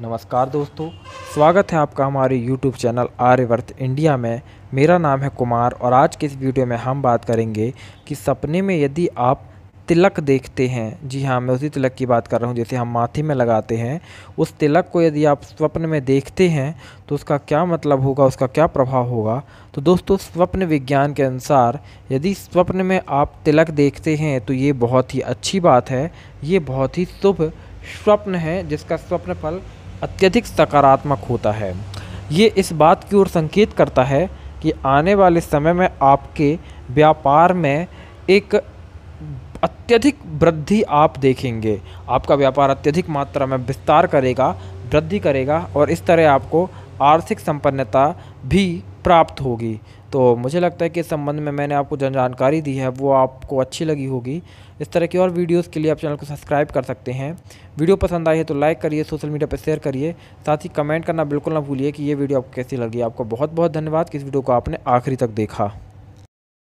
नमस्कार दोस्तों स्वागत है आपका हमारे YouTube चैनल आर्यवर्त इंडिया में मेरा नाम है कुमार और आज के इस वीडियो में हम बात करेंगे कि सपने में यदि आप तिलक देखते हैं जी हाँ मैं उसी तिलक की बात कर रहा हूँ जैसे हम माथे में लगाते हैं उस तिलक को यदि आप स्वप्न में देखते हैं तो उसका क्या मतलब होगा उसका क्या प्रभाव होगा तो दोस्तों स्वप्न विज्ञान के अनुसार यदि स्वप्न में आप तिलक देखते हैं तो ये बहुत ही अच्छी बात है ये बहुत ही शुभ स्वप्न है जिसका स्वप्न फल अत्यधिक सकारात्मक होता है ये इस बात की ओर संकेत करता है कि आने वाले समय में आपके व्यापार में एक अत्यधिक वृद्धि आप देखेंगे आपका व्यापार अत्यधिक मात्रा में विस्तार करेगा वृद्धि करेगा और इस तरह आपको आर्थिक संपन्नता भी प्राप्त होगी तो मुझे लगता है कि इस संबंध में मैंने आपको जन जानकारी दी है वो आपको अच्छी लगी होगी इस तरह की और वीडियोस के लिए आप चैनल को सब्सक्राइब कर सकते हैं वीडियो पसंद आई है तो लाइक करिए सोशल मीडिया पर शेयर करिए साथ ही कमेंट करना बिल्कुल ना भूलिए कि ये वीडियो आपको कैसी लगी आपको बहुत बहुत धन्यवाद कि इस वीडियो को आपने आखिरी तक देखा